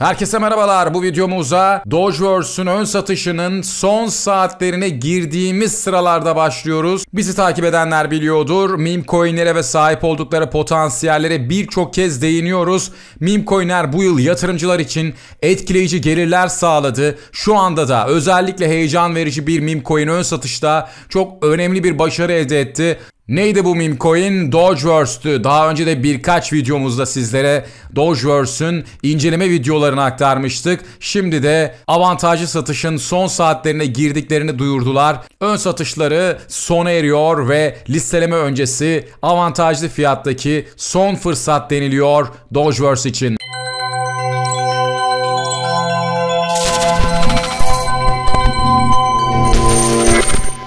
Herkese merhabalar. Bu videomuza Dogeverse'ün ön satışının son saatlerine girdiğimiz sıralarda başlıyoruz. Bizi takip edenler biliyordur. Meme coin'lere ve sahip oldukları potansiyellere birçok kez değiniyoruz. Meme coin'ler bu yıl yatırımcılar için etkileyici gelirler sağladı. Şu anda da özellikle heyecan verici bir meme coin ön satışta çok önemli bir başarı elde etti. Neydi bu meme coin? Dogeverse'tü. Daha önce de birkaç videomuzda sizlere Dogeverse'ün inceleme videolarını aktarmıştık. Şimdi de avantajlı satışın son saatlerine girdiklerini duyurdular. Ön satışları sona eriyor ve listeleme öncesi avantajlı fiyattaki son fırsat deniliyor Dogeverse için.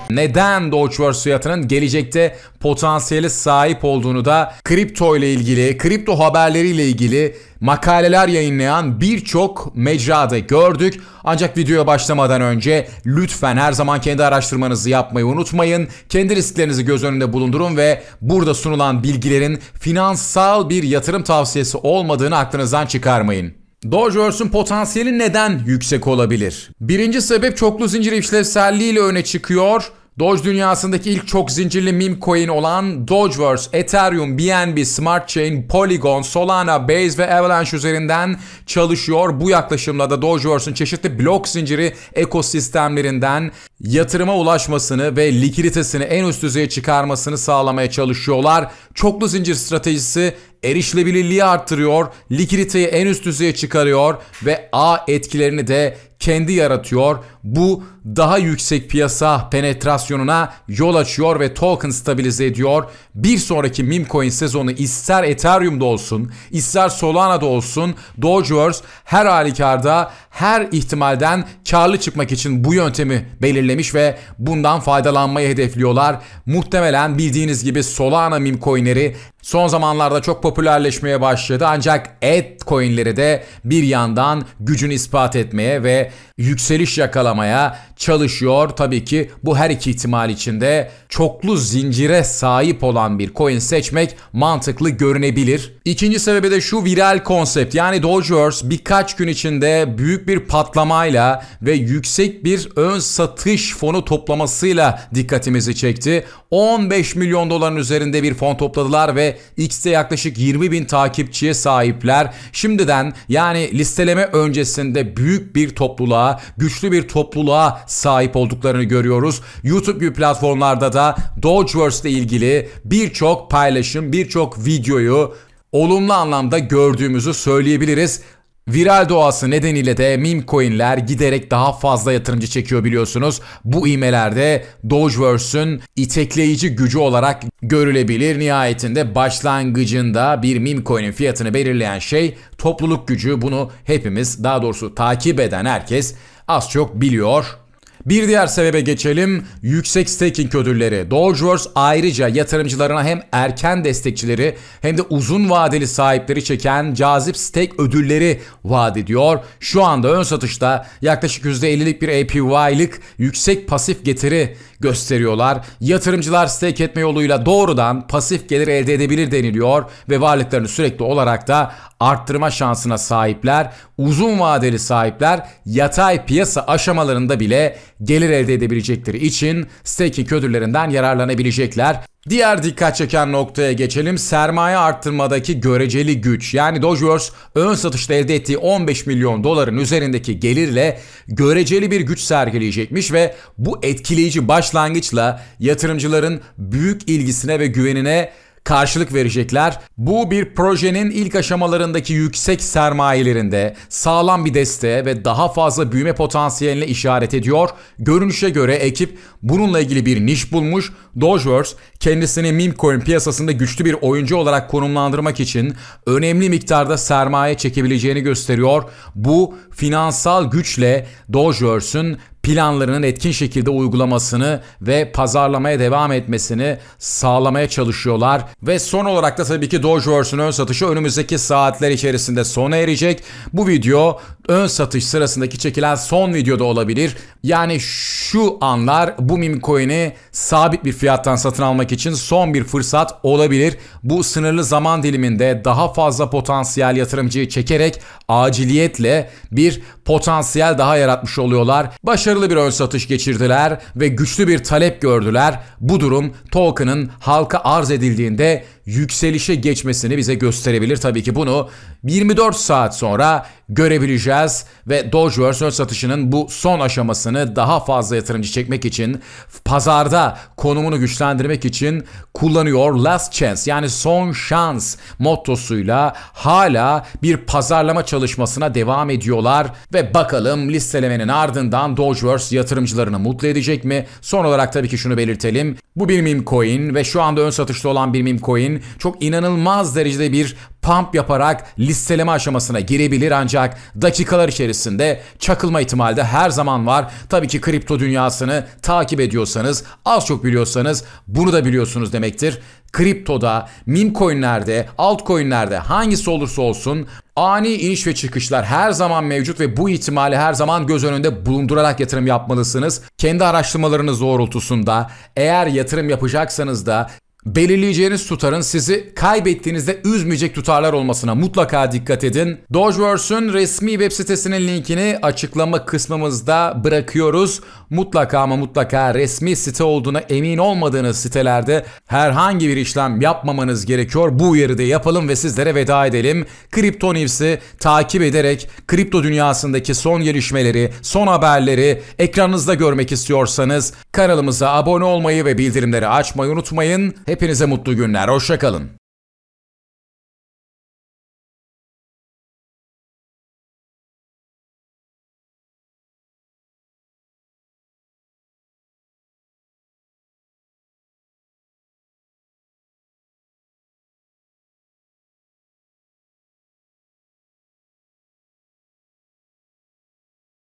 neden Dogeverse fiyatının gelecekte potansiyeli sahip olduğunu da kripto ile ilgili, kripto haberleriyle ilgili makaleler yayınlayan birçok mecrada gördük. Ancak videoya başlamadan önce lütfen her zaman kendi araştırmanızı yapmayı unutmayın. Kendi risklerinizi göz önünde bulundurun ve burada sunulan bilgilerin finansal bir yatırım tavsiyesi olmadığını aklınızdan çıkarmayın. Dogeverse'ün potansiyeli neden yüksek olabilir? Birinci sebep çoklu zincir işlevselliği ile öne çıkıyor. Doge dünyasındaki ilk çok zincirli meme coin olan Dogeverse, Ethereum, BNB, Smart Chain, Polygon, Solana, Base ve Avalanche üzerinden çalışıyor. Bu yaklaşımla da Dogeverse'ün çeşitli blok zinciri ekosistemlerinden yatırıma ulaşmasını ve likiditesini en üst düzeye çıkarmasını sağlamaya çalışıyorlar. Çoklu zincir stratejisi erişilebilirliği artırıyor, likiditeyi en üst düzeye çıkarıyor ve A etkilerini de kendi yaratıyor. Bu daha yüksek piyasa penetrasyonuna yol açıyor ve token stabilize ediyor. Bir sonraki meme coin sezonu ister Ethereum'da olsun, ister Solana'da olsun, Dogeverse her halükarda her ihtimalden karlı çıkmak için bu yöntemi belirledi deneyimlemiş ve bundan faydalanmayı hedefliyorlar. Muhtemelen bildiğiniz gibi Solana meme coin'leri Son zamanlarda çok popülerleşmeye başladı ancak altcoin'leri de bir yandan gücünü ispat etmeye ve yükseliş yakalamaya çalışıyor. Tabii ki bu her iki ihtimal içinde çoklu zincire sahip olan bir coin seçmek mantıklı görünebilir. İkinci sebebi de şu viral konsept yani Dogeverse birkaç gün içinde büyük bir patlamayla ve yüksek bir ön satış fonu toplamasıyla dikkatimizi çekti. 15 milyon doların üzerinde bir fon topladılar ve ve X'te yaklaşık 20 bin takipçiye sahipler. Şimdiden yani listeleme öncesinde büyük bir topluluğa, güçlü bir topluluğa sahip olduklarını görüyoruz. YouTube gibi platformlarda da Dogeverse ile ilgili birçok paylaşım, birçok videoyu olumlu anlamda gördüğümüzü söyleyebiliriz. Viral doğası nedeniyle de meme coinler giderek daha fazla yatırımcı çekiyor biliyorsunuz. Bu imelerde Dogeverse'ün itekleyici gücü olarak görülebilir. Nihayetinde başlangıcında bir meme coin'in fiyatını belirleyen şey topluluk gücü. Bunu hepimiz daha doğrusu takip eden herkes az çok biliyor. Bir diğer sebebe geçelim. Yüksek staking ödülleri. Dogeverse ayrıca yatırımcılarına hem erken destekçileri hem de uzun vadeli sahipleri çeken cazip stake ödülleri vaat ediyor. Şu anda ön satışta yaklaşık %50'lik bir APY'lık yüksek pasif getiri gösteriyorlar. Yatırımcılar stake etme yoluyla doğrudan pasif gelir elde edebilir deniliyor ve varlıklarını sürekli olarak da arttırma şansına sahipler. Uzun vadeli sahipler yatay piyasa aşamalarında bile gelir elde edebilecekleri için staking ödüllerinden yararlanabilecekler. Diğer dikkat çeken noktaya geçelim. Sermaye arttırmadaki göreceli güç. Yani Dogeverse ön satışta elde ettiği 15 milyon doların üzerindeki gelirle göreceli bir güç sergileyecekmiş ve bu etkileyici başlangıçla yatırımcıların büyük ilgisine ve güvenine karşılık verecekler. Bu bir projenin ilk aşamalarındaki yüksek sermayelerinde sağlam bir desteğe ve daha fazla büyüme potansiyeline işaret ediyor. Görünüşe göre ekip bununla ilgili bir niş bulmuş. Dogeverse kendisini meme coin piyasasında güçlü bir oyuncu olarak konumlandırmak için önemli miktarda sermaye çekebileceğini gösteriyor. Bu finansal güçle Dogeverse'ün planlarının etkin şekilde uygulamasını ve pazarlamaya devam etmesini sağlamaya çalışıyorlar. Ve son olarak da tabii ki Dogeverse'ün ön satışı önümüzdeki saatler içerisinde sona erecek. Bu video ön satış sırasındaki çekilen son videoda olabilir. Yani şu anlar bu meme coin'i sabit bir fiyattan satın almak için son bir fırsat olabilir. Bu sınırlı zaman diliminde daha fazla potansiyel yatırımcıyı çekerek aciliyetle bir potansiyel daha yaratmış oluyorlar. Başarı başarılı bir ön satış geçirdiler ve güçlü bir talep gördüler. Bu durum Tolkien'ın halka arz edildiğinde yükselişe geçmesini bize gösterebilir. Tabii ki bunu 24 saat sonra görebileceğiz ve Doge vs. satışının bu son aşamasını daha fazla yatırımcı çekmek için pazarda konumunu güçlendirmek için kullanıyor. Last Chance yani son şans mottosuyla hala bir pazarlama çalışmasına devam ediyorlar ve bakalım listelemenin ardından Dogeverse yatırımcılarını mutlu edecek mi? Son olarak tabii ki şunu belirtelim. Bu bir meme coin ve şu anda ön satışta olan bir meme coin için çok inanılmaz derecede bir pump yaparak listeleme aşamasına girebilir ancak dakikalar içerisinde çakılma ihtimali de her zaman var. Tabii ki kripto dünyasını takip ediyorsanız, az çok biliyorsanız bunu da biliyorsunuz demektir. Kriptoda, meme coinlerde, altcoinlerde hangisi olursa olsun ani iniş ve çıkışlar her zaman mevcut ve bu ihtimali her zaman göz önünde bulundurarak yatırım yapmalısınız. Kendi araştırmalarınız doğrultusunda eğer yatırım yapacaksanız da belirleyeceğiniz tutarın sizi kaybettiğinizde üzmeyecek tutarlar olmasına mutlaka dikkat edin. Dogeverse'ün resmi web sitesinin linkini açıklama kısmımızda bırakıyoruz. Mutlaka ama mutlaka resmi site olduğuna emin olmadığınız sitelerde herhangi bir işlem yapmamanız gerekiyor. Bu uyarı da yapalım ve sizlere veda edelim. Kripto News'i takip ederek kripto dünyasındaki son gelişmeleri, son haberleri ekranınızda görmek istiyorsanız kanalımıza abone olmayı ve bildirimleri açmayı unutmayın. Hepinize mutlu günler, hoşçakalın.